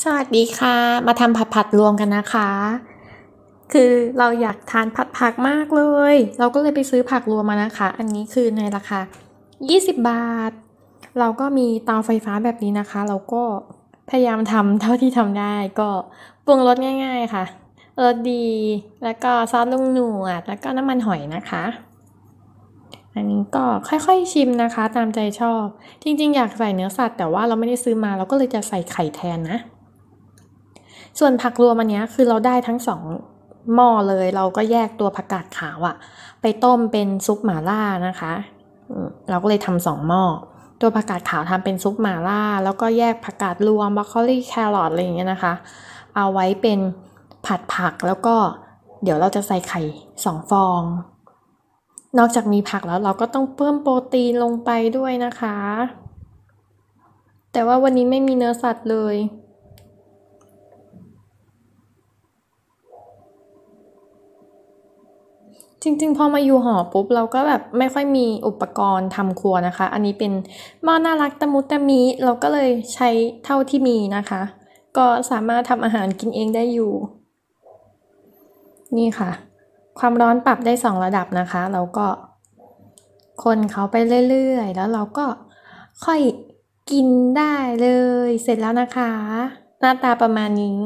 สวัสดีค่ะ มาทำผัดผัดรวมกันนะคะ คือเราอยากทานผัดผักมากเลย เราก็เลยไปซื้อผักรวมมานะคะ อันนี้คือในราคา20 บาท เราก็มีเตาไฟฟ้าแบบนี้นะคะ เราก็พยายามทำเท่าที่ทำได้ ก็ปรุงรสง่าย ๆค่ะรสดี แล้วก็ซอสลุงหนวดแล้วก็น้ำมันหอยนะคะ อันนี้ก็ค่อยๆชิมนะคะ ตามใจชอบ จริงๆอยากใส่เนื้อสัตว์แต่ว่าเราไม่ได้ซื้อมาเราก็เลยจะใส่ไข่แทนนะส่วนผักรวมอันเนี้ย คือเราได้ทั้งสองหม้อเลย เราก็แยกตัวผักกาดขาวอะไปต้มเป็นซุปหม่าล่านะคะ เราก็เลยทำสองหม้อ ตัวผักกาดขาวทำเป็นซุปหม่าล่า แล้วก็แยกผักกาดรวมบรอกโคลีแครอทอะไรอย่างเงี้ยนะคะ เอาไว้เป็นผัดผัก แล้วก็เดี๋ยวเราจะใส่ไข่สองฟอง นอกจากมีผักแล้วเราก็ต้องเพิ่มโปรตีนลงไปด้วยนะคะ แต่ว่าวันนี้ไม่มีเนื้อสัตว์เลยจริงๆพอมาอยู่หอปุ๊บเราก็แบบไม่ค่อยมีอุปกรณ์ทำครัวนะคะ อันนี้เป็นหม้อน่ารักตะมุตะมีเราก็เลยใช้เท่าที่มีนะคะ ก็สามารถทำอาหารกินเองได้อยู่ นี่ค่ะ ความร้อนปรับได้ 2 ระดับนะคะแล้วก็คนเขาไปเรื่อยๆ แล้วเราก็ค่อยกินได้เลย เสร็จแล้วนะคะ หน้าตาประมาณนี้